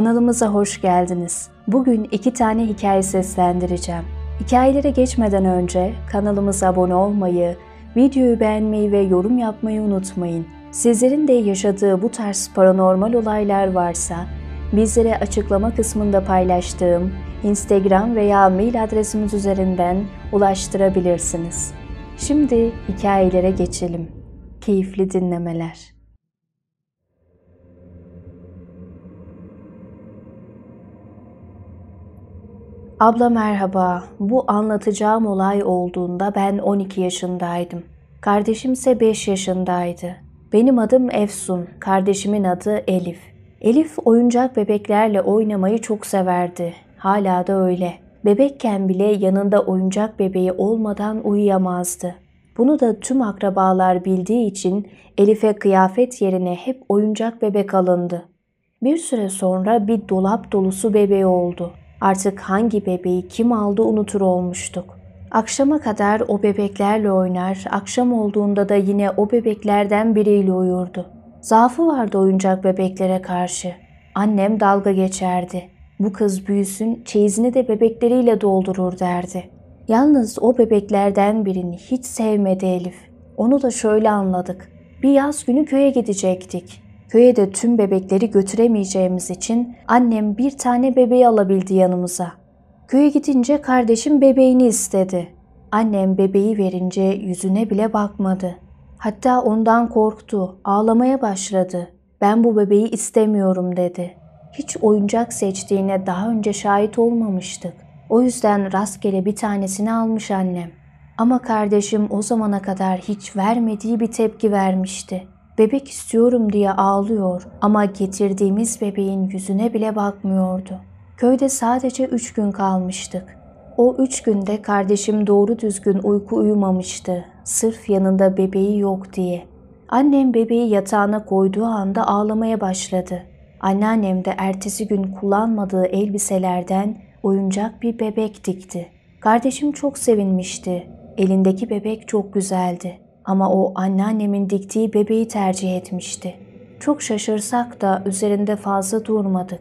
Kanalımıza hoş geldiniz. Bugün iki tane hikaye seslendireceğim. Hikayelere geçmeden önce kanalımıza abone olmayı, videoyu beğenmeyi ve yorum yapmayı unutmayın. Sizlerin de yaşadığı bu tarz paranormal olaylar varsa bizlere açıklama kısmında paylaştığım Instagram veya mail adresimiz üzerinden ulaştırabilirsiniz. Şimdi hikayelere geçelim. Keyifli dinlemeler. Abla merhaba. Bu anlatacağım olay olduğunda ben 12 yaşındaydım. Kardeşimse 5 yaşındaydı. Benim adım Efsun, kardeşimin adı Elif. Elif oyuncak bebeklerle oynamayı çok severdi. Hala da öyle. Bebekken bile yanında oyuncak bebeği olmadan uyuyamazdı. Bunu da tüm akrabalar bildiği için Elif'e kıyafet yerine hep oyuncak bebek alındı. Bir süre sonra bir dolap dolusu bebeği oldu. Artık hangi bebeği kim aldı unutur olmuştuk. Akşama kadar o bebeklerle oynar, akşam olduğunda da yine o bebeklerden biriyle uyurdu. Zaafı vardı oyuncak bebeklere karşı. Annem dalga geçerdi. Bu kız büyüsün, çeyizini de bebekleriyle doldurur derdi. Yalnız o bebeklerden birini hiç sevmedi Elif. Onu da şöyle anladık. Bir yaz günü köye gidecektik. Köye de tüm bebekleri götüremeyeceğimiz için annem bir tane bebeği alabildi yanımıza. Köye gidince kardeşim bebeğini istedi. Annem bebeği verince yüzüne bile bakmadı. Hatta ondan korktu, ağlamaya başladı. Ben bu bebeği istemiyorum dedi. Hiç oyuncak seçtiğine daha önce şahit olmamıştık. O yüzden rastgele bir tanesini almış annem. Ama kardeşim o zamana kadar hiç vermediği bir tepki vermişti. Bebek istiyorum diye ağlıyor ama getirdiğimiz bebeğin yüzüne bile bakmıyordu. Köyde sadece üç gün kalmıştık. O üç günde kardeşim doğru düzgün uyku uyumamıştı. Sırf yanında bebeği yok diye. Annem bebeği yatağına koyduğu anda ağlamaya başladı. Anneannem de ertesi gün kullanmadığı elbiselerden oyuncak bir bebek dikti. Kardeşim çok sevinmişti. Elindeki bebek çok güzeldi. Ama o anneannemin diktiği bebeği tercih etmişti. Çok şaşırsak da üzerinde fazla durmadık.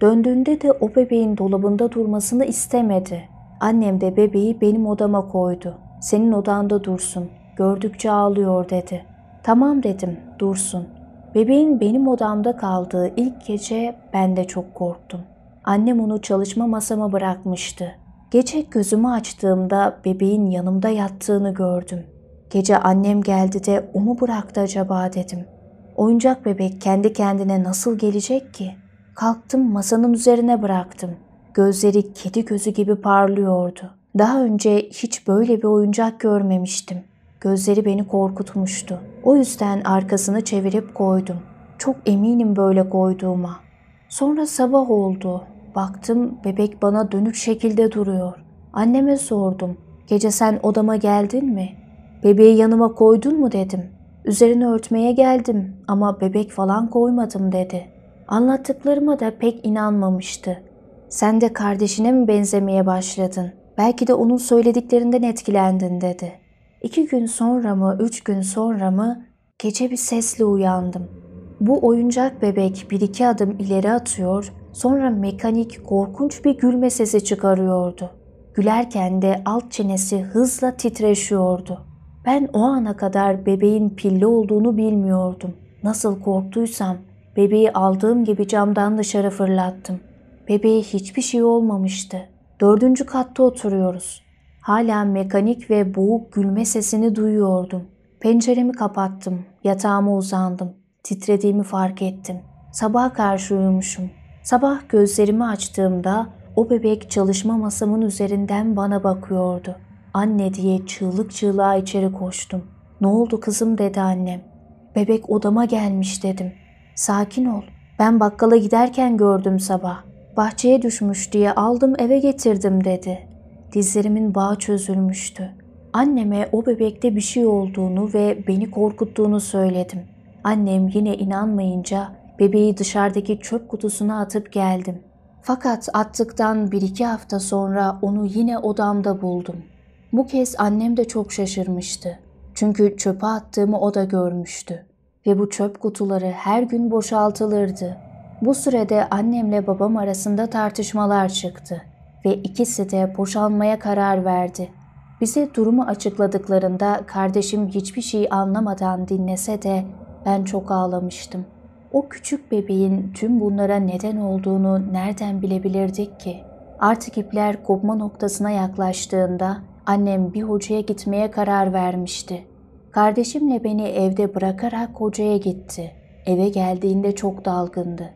Döndüğünde de o bebeğin dolabında durmasını istemedi. Annem de bebeği benim odama koydu. Senin odanda dursun. Gördükçe ağlıyor dedi. Tamam dedim, dursun. Bebeğin benim odamda kaldığı ilk gece ben de çok korktum. Annem onu çalışma masama bırakmıştı. Gece gözümü açtığımda bebeğin yanımda yattığını gördüm. Gece annem geldi de o mu bıraktı acaba dedim. Oyuncak bebek kendi kendine nasıl gelecek ki? Kalktım masanın üzerine bıraktım. Gözleri kedi gözü gibi parlıyordu. Daha önce hiç böyle bir oyuncak görmemiştim. Gözleri beni korkutmuştu. O yüzden arkasını çevirip koydum. Çok eminim böyle koyduğuma. Sonra sabah oldu. Baktım bebek bana dönük şekilde duruyor. Anneme sordum. Gece sen odama geldin mi? Bebeği yanıma koydun mu dedim. Üzerini örtmeye geldim ama bebek falan koymadım dedi. Anlattıklarıma da pek inanmamıştı. Sen de kardeşine mi benzemeye başladın? Belki de onun söylediklerinden etkilendin dedi. İki gün sonra mı, üç gün sonra mı gece bir sesle uyandım. Bu oyuncak bebek bir iki adım ileri atıyor, sonra mekanik korkunç bir gülme sesi çıkarıyordu. Gülerken de alt çenesi hızla titreşiyordu.'' Ben o ana kadar bebeğin pilli olduğunu bilmiyordum. Nasıl korktuysam bebeği aldığım gibi camdan dışarı fırlattım. Bebeğe hiçbir şey olmamıştı. Dördüncü katta oturuyoruz. Hala mekanik ve boğuk gülme sesini duyuyordum. Penceremi kapattım. Yatağıma uzandım. Titrediğimi fark ettim. Sabaha karşı uyumuşum. Sabah gözlerimi açtığımda o bebek çalışma masamın üzerinden bana bakıyordu. Anne diye çığlık çığlığa içeri koştum. Ne oldu kızım dedi annem. Bebek odama gelmiş dedim. Sakin ol. Ben bakkala giderken gördüm sabah. Bahçeye düşmüş diye aldım eve getirdim dedi. Dizlerimin bağı çözülmüştü. Anneme o bebekte bir şey olduğunu ve beni korkuttuğunu söyledim. Annem yine inanmayınca bebeği dışarıdaki çöp kutusuna atıp geldim. Fakat attıktan bir iki hafta sonra onu yine odamda buldum. Bu kez annem de çok şaşırmıştı. Çünkü çöpe attığımı o da görmüştü. Ve bu çöp kutuları her gün boşaltılırdı. Bu sürede annemle babam arasında tartışmalar çıktı ve ikisi de boşalmaya karar verdi. Bize durumu açıkladıklarında kardeşim hiçbir şey anlamadan dinlese de ben çok ağlamıştım. O küçük bebeğin tüm bunlara neden olduğunu nereden bilebilirdik ki? Artık ipler kopma noktasına yaklaştığında Annem bir hocaya gitmeye karar vermişti. Kardeşimle beni evde bırakarak hocaya gitti. Eve geldiğinde çok dalgındı.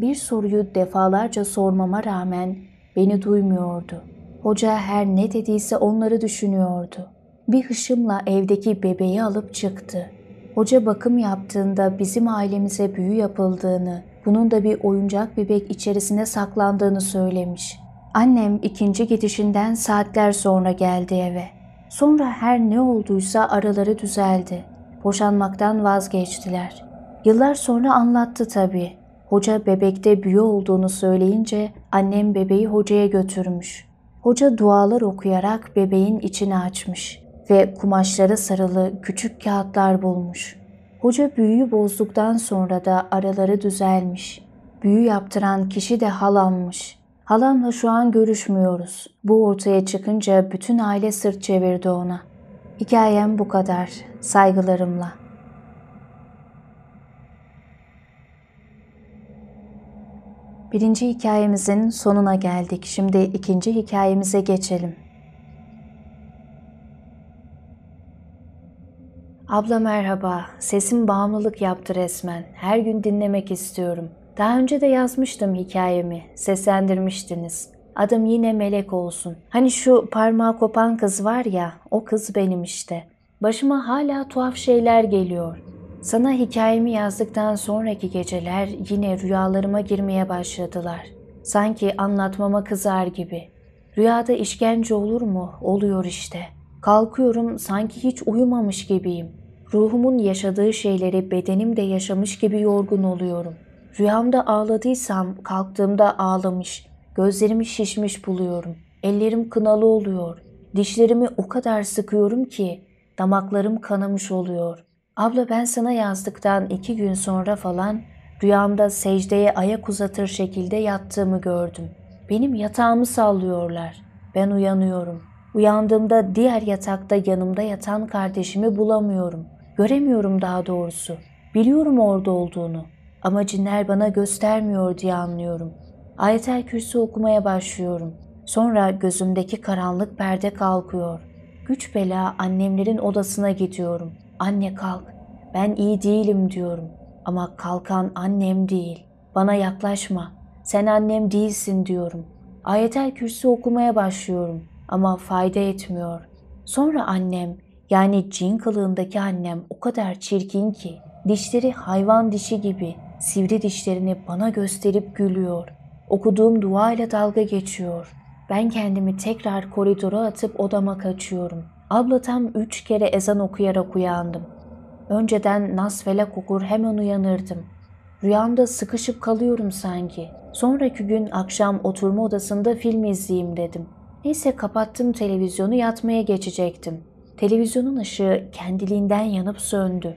Bir soruyu defalarca sormama rağmen beni duymuyordu. Hoca her ne dediyse onları düşünüyordu. Bir hışımla evdeki bebeği alıp çıktı. Hoca bakım yaptığında bizim ailemize büyü yapıldığını, bunun da bir oyuncak bebek içerisine saklandığını söylemiş. Annem ikinci gidişinden saatler sonra geldi eve. Sonra her ne olduysa araları düzeldi. Boşanmaktan vazgeçtiler. Yıllar sonra anlattı tabii. Hoca bebekte büyü olduğunu söyleyince annem bebeği hocaya götürmüş. Hoca dualar okuyarak bebeğin içini açmış ve kumaşlara sarılı küçük kağıtlar bulmuş. Hoca büyüyü bozduktan sonra da araları düzelmiş. Büyü yaptıran kişi de halammış. Halamla şu an görüşmüyoruz. Bu ortaya çıkınca bütün aile sırt çevirdi ona. Hikayem bu kadar. Saygılarımla. Birinci hikayemizin sonuna geldik. Şimdi ikinci hikayemize geçelim. Abla merhaba. Sesim bağımlılık yaptı resmen. Her gün dinlemek istiyorum. Daha önce de yazmıştım hikayemi, seslendirmiştiniz. Adım yine melek olsun. Hani şu parmağı kopan kız var ya, o kız benim işte. Başıma hala tuhaf şeyler geliyor. Sana hikayemi yazdıktan sonraki geceler yine rüyalarıma girmeye başladılar. Sanki anlatmama kızar gibi. Rüyada işkence olur mu? Oluyor işte. Kalkıyorum sanki hiç uyumamış gibiyim. Ruhumun yaşadığı şeyleri bedenim de yaşamış gibi yorgun oluyorum. Rüyamda ağladıysam kalktığımda ağlamış, gözlerimi şişmiş buluyorum. Ellerim kınalı oluyor. Dişlerimi o kadar sıkıyorum ki damaklarım kanamış oluyor. Abla ben sana yazdıktan iki gün sonra falan rüyamda secdeye ayak uzatır şekilde yattığımı gördüm. Benim yatağımı sallıyorlar. Ben uyanıyorum. Uyandığımda diğer yatakta yanımda yatan kardeşimi bulamıyorum. Göremiyorum daha doğrusu. Biliyorum orada olduğunu. Ama cinler bana göstermiyor diye anlıyorum. Ayetel kürsü okumaya başlıyorum. Sonra gözümdeki karanlık perde kalkıyor. Güç bela annemlerin odasına gidiyorum. Anne kalk, ben iyi değilim diyorum. Ama kalkan annem değil. Bana yaklaşma, sen annem değilsin diyorum. Ayetel kürsü okumaya başlıyorum ama fayda etmiyor. Sonra annem yani cin kılığındaki annem o kadar çirkin ki dişleri hayvan dişi gibi Sivri dişlerini bana gösterip gülüyor. Okuduğum dua ile dalga geçiyor. Ben kendimi tekrar koridora atıp odama kaçıyorum. Abla tam üç kere ezan okuyarak uyandım. Önceden nasfelak okur hemen uyanırdım. Rüyamda sıkışıp kalıyorum sanki. Sonraki gün akşam oturma odasında film izleyeyim dedim. Neyse kapattım televizyonu yatmaya geçecektim. Televizyonun ışığı kendiliğinden yanıp söndü.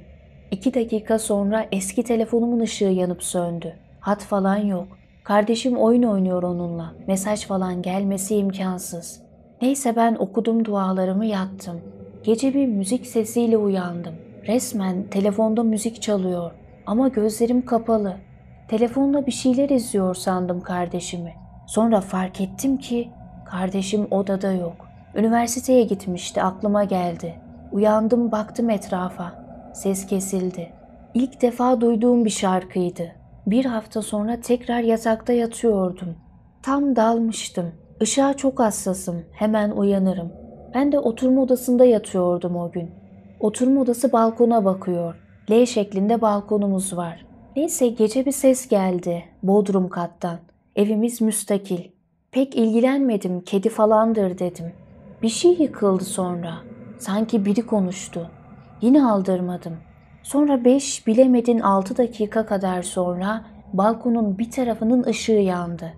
İki dakika sonra eski telefonumun ışığı yanıp söndü. Hat falan yok. Kardeşim oyun oynuyor onunla. Mesaj falan gelmesi imkansız. Neyse ben okudum dualarımı yattım. Gece bir müzik sesiyle uyandım. Resmen telefonda müzik çalıyor. Ama gözlerim kapalı. Telefonla bir şeyler izliyor sandım kardeşimi. Sonra fark ettim ki kardeşim odada yok. Üniversiteye gitmişti aklıma geldi. Uyandım baktım etrafa. Ses kesildi. İlk defa duyduğum bir şarkıydı. Bir hafta sonra tekrar yatakta yatıyordum. Tam dalmıştım. Işığa çok hassasım. Hemen uyanırım. Ben de oturma odasında yatıyordum o gün. Oturma odası balkona bakıyor. L şeklinde balkonumuz var. Neyse gece bir ses geldi bodrum kattan. Evimiz müstakil. Pek ilgilenmedim, kedi falandır dedim. Bir şey yıkıldı sonra. Sanki biri konuştu. Yine aldırmadım. Sonra beş bilemedin altı dakika kadar sonra balkonun bir tarafının ışığı yandı.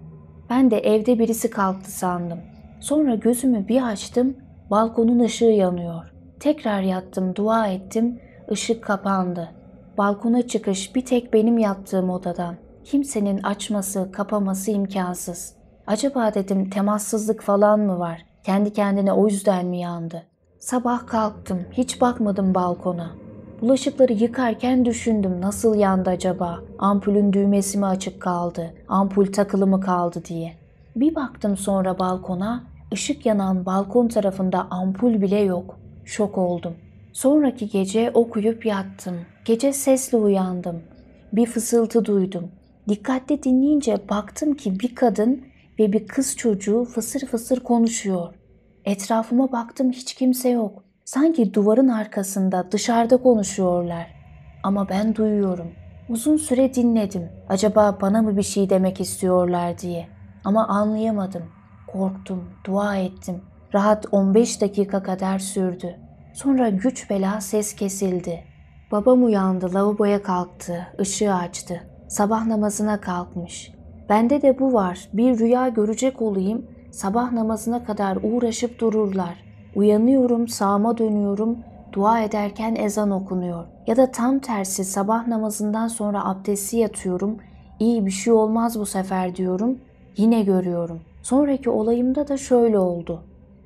Ben de evde birisi kalktı sandım. Sonra gözümü bir açtım, balkonun ışığı yanıyor. Tekrar yattım, dua ettim, ışık kapandı. Balkona çıkış bir tek benim yattığım odadan. Kimsenin açması, kapaması imkansız. Acaba dedim temassızlık falan mı var? Kendi kendine o yüzden mi yandı? Sabah kalktım, hiç bakmadım balkona. Bulaşıkları yıkarken düşündüm nasıl yandı acaba? Ampulün düğmesi mi açık kaldı? Ampul takılı mı kaldı diye. Bir baktım sonra balkona, ışık yanan balkon tarafında ampul bile yok. Şok oldum. Sonraki gece okuyup yattım. Gece sesle uyandım. Bir fısıltı duydum. Dikkatle dinleyince baktım ki bir kadın ve bir kız çocuğu fısır fısır konuşuyor. Etrafıma baktım hiç kimse yok. Sanki duvarın arkasında dışarıda konuşuyorlar. Ama ben duyuyorum. Uzun süre dinledim. Acaba bana mı bir şey demek istiyorlar diye. Ama anlayamadım. Korktum, dua ettim. Rahat 15 dakika kadar sürdü. Sonra güç bela ses kesildi. Babam uyandı, lavaboya kalktı, ışığı açtı. Sabah namazına kalkmış. Bende de bu var. Bir rüya görecek olayım, Sabah namazına kadar uğraşıp dururlar. Uyanıyorum, sağıma dönüyorum, dua ederken ezan okunuyor. Ya da tam tersi sabah namazından sonra abdesti yatıyorum, iyi bir şey olmaz bu sefer diyorum, yine görüyorum. Sonraki olayımda da şöyle oldu.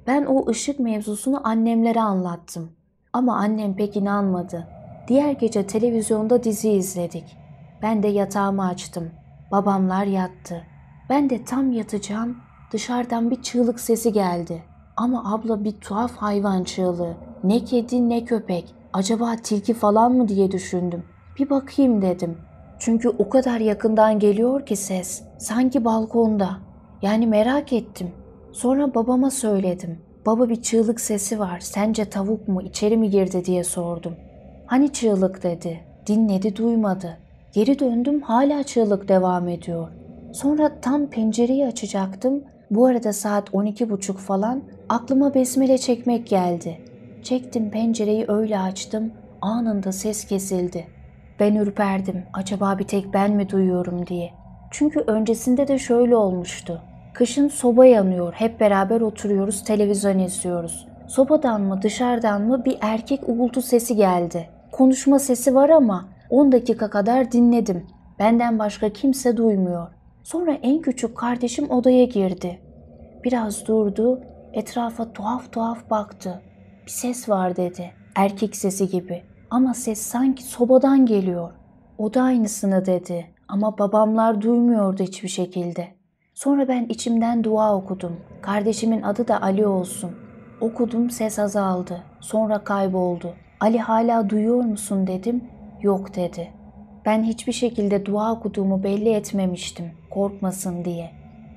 Ben o ışık mevzusunu annemlere anlattım. Ama annem pek inanmadı. Diğer gece televizyonda dizi izledik. Ben de yatağımı açtım. Babamlar yattı. Ben de tam yatacağım Dışarıdan bir çığlık sesi geldi. Ama abla bir tuhaf hayvan çığlığı. Ne kedi ne köpek. Acaba tilki falan mı diye düşündüm. Bir bakayım dedim. Çünkü o kadar yakından geliyor ki ses. Sanki balkonda. Yani merak ettim. Sonra babama söyledim. Baba bir çığlık sesi var. Sence tavuk mu içeri mi girdi diye sordum. Hani çığlık dedi. Dinledi duymadı. Geri döndüm hala çığlık devam ediyor. Sonra tam pencereyi açacaktım. Bu arada saat 12.30 falan aklıma besmele çekmek geldi. Çektim pencereyi öyle açtım. Anında ses kesildi. Ben ürperdim. Acaba bir tek ben mi duyuyorum diye. Çünkü öncesinde de şöyle olmuştu. Kışın soba yanıyor. Hep beraber oturuyoruz, televizyon izliyoruz. Sobadan mı dışarıdan mı bir erkek uğultu sesi geldi. Konuşma sesi var ama 10 dakika kadar dinledim. Benden başka kimse duymuyor. Sonra en küçük kardeşim odaya girdi. Biraz durdu, etrafa tuhaf tuhaf baktı. Bir ses var dedi. Erkek sesi gibi. Ama ses sanki sobadan geliyor. O da aynısını dedi. Ama babamlar duymuyordu hiçbir şekilde. Sonra ben içimden dua okudum. Kardeşimin adı da Ali olsun. Okudum ses azaldı. Sonra kayboldu. Ali hala duyuyor musun dedim. Yok dedi. Ben hiçbir şekilde dua okuduğumu belli etmemiştim korkmasın diye.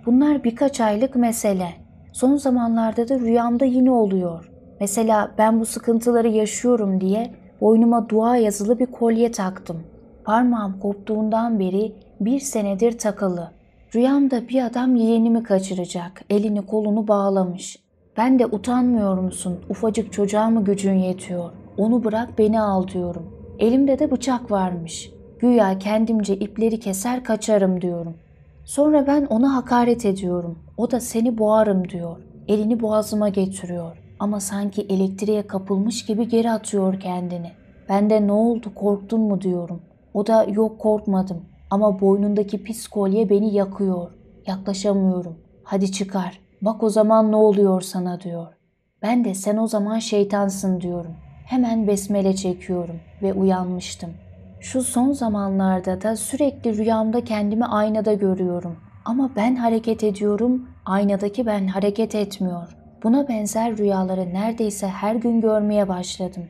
Bunlar birkaç aylık mesele. Son zamanlarda da rüyamda yine oluyor. Mesela ben bu sıkıntıları yaşıyorum diye boynuma dua yazılı bir kolye taktım. Parmağım koptuğundan beri bir senedir takılı. Rüyamda bir adam yeğenimi kaçıracak, elini kolunu bağlamış. Ben de utanmıyor musun, ufacık çocuğa mı gücün yetiyor, onu bırak beni al diyorum. Elimde de bıçak varmış. Güya kendimce ipleri keser kaçarım diyorum. Sonra ben ona hakaret ediyorum. O da seni boğarım diyor. Elini boğazıma getiriyor. Ama sanki elektriğe kapılmış gibi geri atıyor kendini. Ben de ne oldu korktun mu diyorum. O da yok korkmadım. Ama boynundaki pis kolye beni yakıyor. Yaklaşamıyorum. Hadi çıkar. Bak o zaman ne oluyor sana diyor. Ben de sen o zaman şeytansın diyorum. Hemen besmele çekiyorum ve uyanmıştım.'' Şu son zamanlarda da sürekli rüyamda kendimi aynada görüyorum. Ama ben hareket ediyorum, aynadaki ben hareket etmiyor. Buna benzer rüyaları neredeyse her gün görmeye başladım.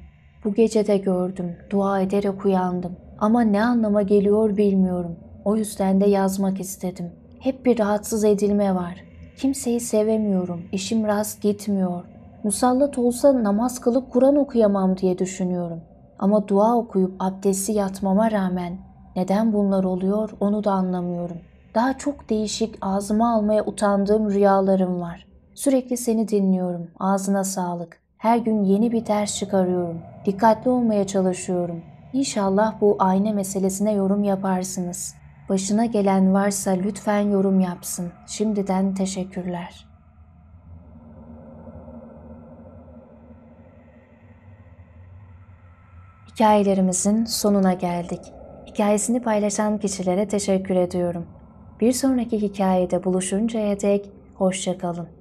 Bu gece de gördüm, dua ederek uyandım. Ama ne anlama geliyor bilmiyorum. O yüzden de yazmak istedim. Hep bir rahatsız edilme var. Kimseyi sevemiyorum, işim rast gitmiyor. Musallat olsa namaz kılıp Kur'an okuyamam diye düşünüyorum. Ama dua okuyup abdesti yatmama rağmen neden bunlar oluyor onu da anlamıyorum. Daha çok değişik ağzıma almaya utandığım rüyalarım var. Sürekli seni dinliyorum. Ağzına sağlık. Her gün yeni bir ders çıkarıyorum. Dikkatli olmaya çalışıyorum. İnşallah bu ayna meselesine yorum yaparsınız. Başına gelen varsa lütfen yorum yapsın. Şimdiden teşekkürler. Hikayelerimizin sonuna geldik. Hikayesini paylaşan kişilere teşekkür ediyorum. Bir sonraki hikayede buluşuncaya dek hoşçakalın.